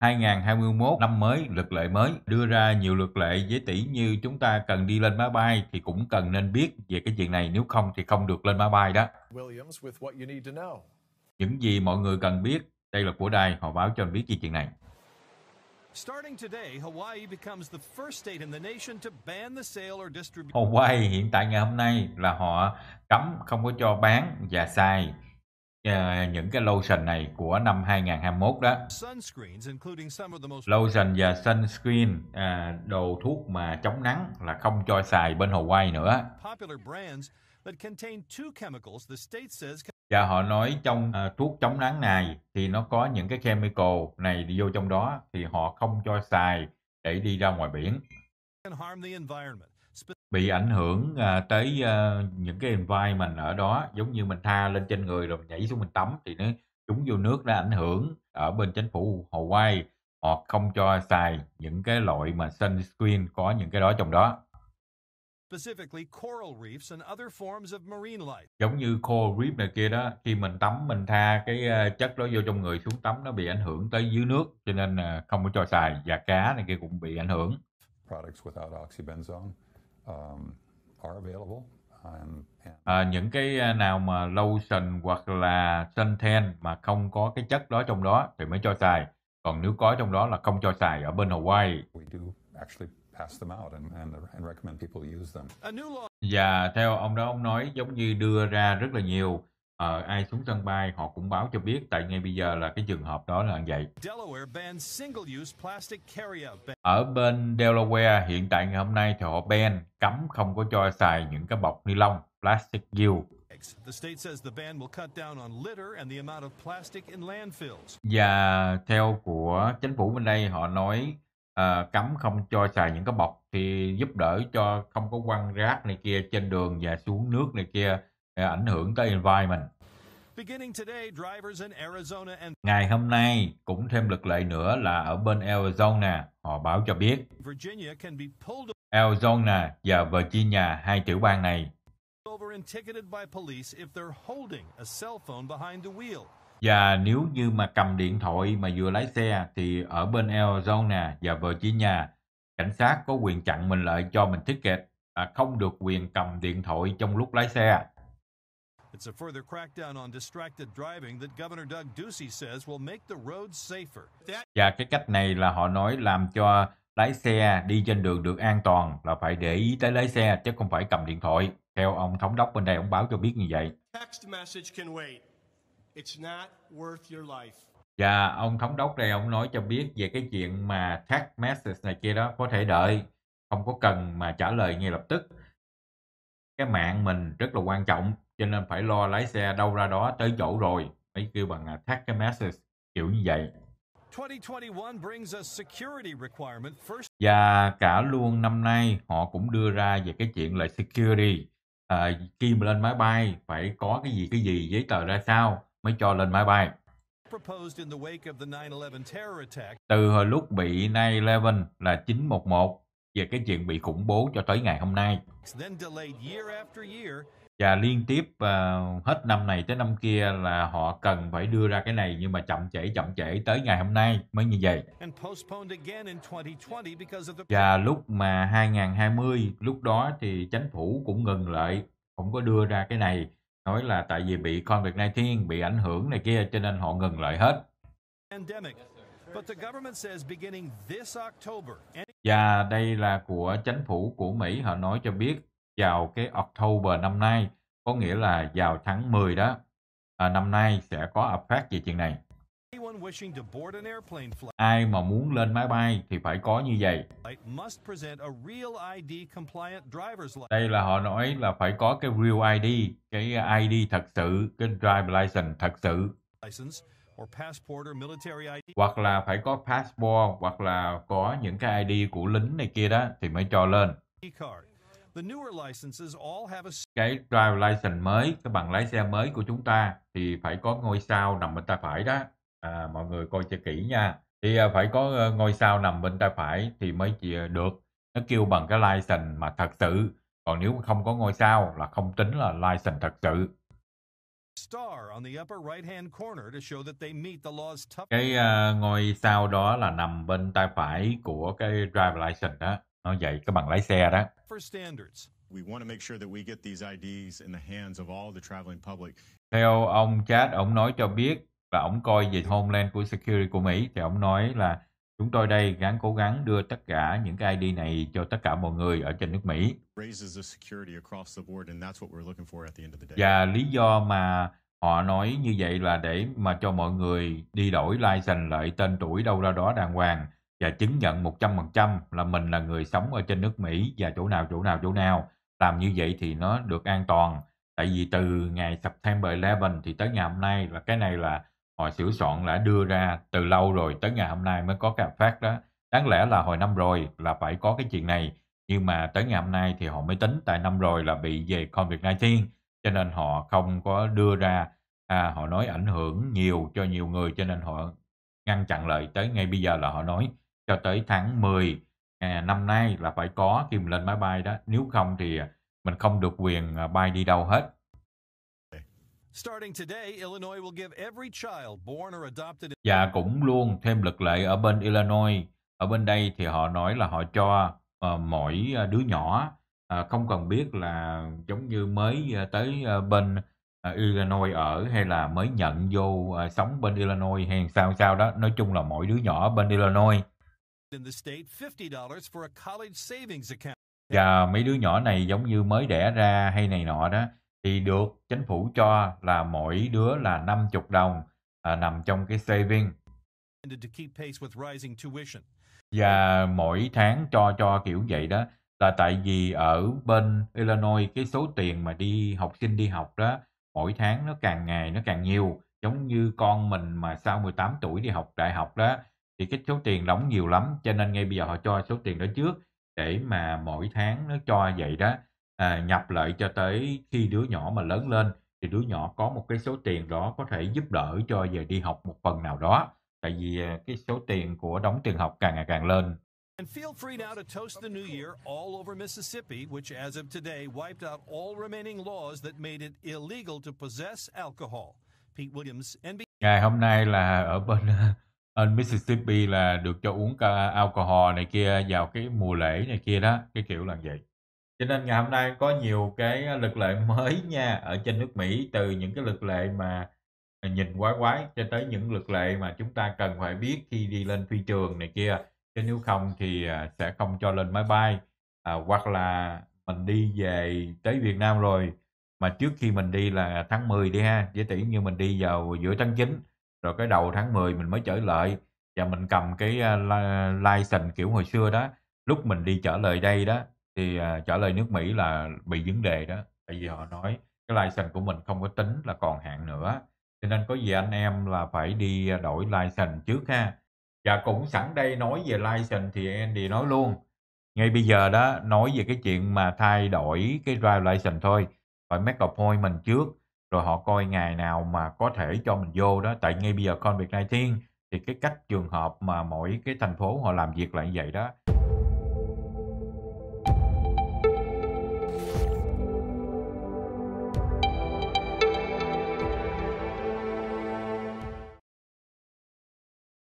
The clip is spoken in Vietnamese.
2021 năm mới, luật lệ mới đưa ra nhiều luật lệ với tỷ như chúng ta cần đi lên máy bay thì cũng cần nên biết về cái chuyện này nếu không thì không được lên máy bay đó. Những gì mọi người cần biết, đây là của đài, họ báo cho anh biết về chuyện này. Hawaii hiện tại ngày hôm nay là họ cấm không có cho bán và xài Ờ, những cái lotion này của năm 2021 đó. Lotion và sunscreen à, đồ thuốc mà chống nắng là không cho xài bên Hawaii nữa. Và họ nói trong à, thuốc chống nắng này thì nó có những cái chemical này đi vô trong đó thì họ không cho xài để đi ra ngoài biển bị ảnh hưởng à, tới à, những cái environment ở đó giống như mình tha lên trên người rồi nhảy xuống mình tắm thì nó chúng vô nước đã ảnh hưởng ở bên chính phủ Hawaii họ không cho xài những cái loại mà sunscreen có những cái đó trong đó giống như coral reef này kia đó khi mình tắm mình tha cái à, chất đó vô trong người xuống tắm nó bị ảnh hưởng tới dưới nước cho nên à, không có cho xài và cá này kia cũng bị ảnh hưởng products without oxybenzone Um, um, à, những cái à, nào mà lotion hoặc là suntan mà không có cái chất đó trong đó thì mới cho xài. Còn nếu có trong đó là không cho xài ở bên Hawaii. Và theo ông đó ông nói giống như đưa ra rất là nhiều Ờ, ai xuống sân bay họ cũng báo cho biết tại ngay bây giờ là cái trường hợp đó là vậy. Ở bên Delaware hiện tại ngày hôm nay thì họ ban cấm không có cho xài những cái bọc ni lông plastic gill. Và theo của chính phủ bên đây họ nói uh, cấm không cho xài những cái bọc thì giúp đỡ cho không có quăng rác này kia trên đường và xuống nước này kia ảnh hưởng tới environment. Ngày hôm nay cũng thêm lực lệ nữa là ở bên Arizona, họ báo cho biết. Arizona và Virginia, hai tiểu bang này và nếu như mà cầm điện thoại mà vừa lái xe thì ở bên Arizona và Virginia, cảnh sát có quyền chặn mình lại cho mình ticket, à, không được quyền cầm điện thoại trong lúc lái xe. It's a further crackdown on distracted driving that Governor Doug Ducey says will make the roads safer. Và cái cách này là họ nói làm cho lái xe đi trên đường được an toàn là phải để ý tới lái xe chứ không phải cầm điện thoại. Theo ông thống đốc bên đây ông báo cho biết như vậy. Và ông thống đốc đây ông nói cho biết về cái chuyện mà text message này kia đó có thể đợi, không có cần mà trả lời ngay lập tức. Cái mạng mình rất là quan trọng, cho nên phải lo lái xe đâu ra đó tới chỗ rồi mới kêu bằng à, thác cái message kiểu như vậy và cả luôn năm nay họ cũng đưa ra về cái chuyện là security à, khi mà lên máy bay phải có cái gì cái gì giấy tờ ra sao mới cho lên máy bay từ hồi lúc bị 9-11 là 911 về cái chuyện bị khủng bố cho tới ngày hôm nay. Và liên tiếp, ờ, hết năm này tới năm kia là họ cần phải đưa ra cái này nhưng mà chậm trễ, chậm trễ tới ngày hôm nay mới như vậy Và lúc mà 2020, lúc đó thì chính phủ cũng ngừng lại, không có đưa ra cái này, nói là tại vì bị COVID-19, bị ảnh hưởng này kia cho nên họ ngừng lại hết. Và đây là của chính phủ của Mỹ họ nói cho biết vào cái October năm nay có nghĩa là vào tháng 10 đó à, năm nay sẽ có phát về chuyện này ai mà muốn lên máy bay thì phải có như vậy đây là họ nói là phải có cái real ID cái ID thật sự cái driver license thật sự hoặc là phải có passport hoặc là có những cái ID của lính này kia đó thì mới cho lên cái drive license mới cái bằng lái xe mới của chúng ta thì phải có ngôi sao nằm bên tay phải đó à, mọi người coi cho kỹ nha thì à, phải có ờ, ngôi sao nằm bên tay phải thì mới chỉ được nó kêu bằng cái license mà thật sự còn nếu không có ngôi sao là không tính là license thật sự cái uh, ngôi sao đó là nằm bên tay phải của cái drive license đó nó dạy cái bằng lái xe đó theo ông Chad, ông nói cho biết là ông coi về Homeland của Security của Mỹ thì ông nói là chúng tôi đây gắng cố gắng đưa tất cả những cái ID này cho tất cả mọi người ở trên nước Mỹ. Và lý do mà họ nói như vậy là để mà cho mọi người đi đổi license lại tên tuổi đâu ra đó đàng hoàng và chứng nhận 100% là mình là người sống ở trên nước Mỹ và chỗ nào chỗ nào chỗ nào làm như vậy thì nó được an toàn tại vì từ ngày September 11 thì tới ngày hôm nay là cái này là họ sửa soạn đã đưa ra từ lâu rồi tới ngày hôm nay mới có cái phát đó đáng lẽ là hồi năm rồi là phải có cái chuyện này nhưng mà tới ngày hôm nay thì họ mới tính tại năm rồi là bị về COVID-19 cho nên họ không có đưa ra à, họ nói ảnh hưởng nhiều cho nhiều người cho nên họ ngăn chặn lại tới ngay bây giờ là họ nói cho tới tháng 10 à, năm nay là phải có khi mình lên máy bay đó nếu không thì à, mình không được quyền à, bay đi đâu hết và cũng luôn thêm lực lệ ở bên Illinois ở bên đây thì họ nói là họ cho uh, mỗi đứa nhỏ uh, không cần biết là giống như mới tới uh, bên uh, Illinois ở hay là mới nhận vô uh, sống bên Illinois hay sao sao đó nói chung là mỗi đứa nhỏ bên Illinois và mấy đứa nhỏ này giống như mới đẻ ra hay này nọ đó thì được chính phủ cho là mỗi đứa là 50 đồng à, nằm trong cái saving và mỗi tháng cho cho kiểu vậy đó là tại vì ở bên Illinois cái số tiền mà đi học sinh đi học đó mỗi tháng nó càng ngày nó càng nhiều giống như con mình mà sau 18 tuổi đi học đại học đó thì cái số tiền đóng nhiều lắm cho nên ngay bây giờ họ cho số tiền đó trước để mà mỗi tháng nó cho vậy đó à, nhập lợi cho tới khi đứa nhỏ mà lớn lên thì đứa nhỏ có một cái số tiền đó có thể giúp đỡ cho về đi học một phần nào đó tại vì à, cái số tiền của đóng tiền học càng ngày càng lên And feel free now to toast the new year all over Mississippi, which as of today wiped out all remaining laws that made it illegal to possess alcohol. Pete Williams, NBC. Ngày hôm nay là ở bên ở Mississippi là được cho uống ca- alcohol này kia vào cái mùa lễ này kia đó, cái kiểu là vậy. Cho nên ngày hôm nay có nhiều cái luật lệ mới nha ở trên nước Mỹ từ những cái luật lệ mà nhìn quái quái cho tới những luật lệ mà chúng ta cần phải biết khi đi lên phi trường này kia chứ nếu không thì à, sẽ không cho lên máy bay à, hoặc là mình đi về tới Việt Nam rồi mà trước khi mình đi là tháng 10 đi ha giả tỷ như mình đi vào giữa tháng 9 rồi cái đầu tháng 10 mình mới trở lại và mình cầm cái license kiểu hồi xưa đó lúc mình đi trở lại đây đó thì à, trở lại nước Mỹ là bị vấn đề đó tại vì họ nói cái license của mình không có tính là còn hạn nữa cho nên có gì anh em là phải đi à, đổi license trước ha và cũng sẵn đây nói về license thì Andy nói luôn ngay bây giờ đó nói về cái chuyện mà thay đổi cái drive license thôi phải make appointment trước rồi họ coi ngày nào mà có thể cho mình vô đó tại ngay bây giờ con Việt Nam Thiên thì cái cách trường hợp mà mỗi cái thành phố họ làm việc lại như vậy đó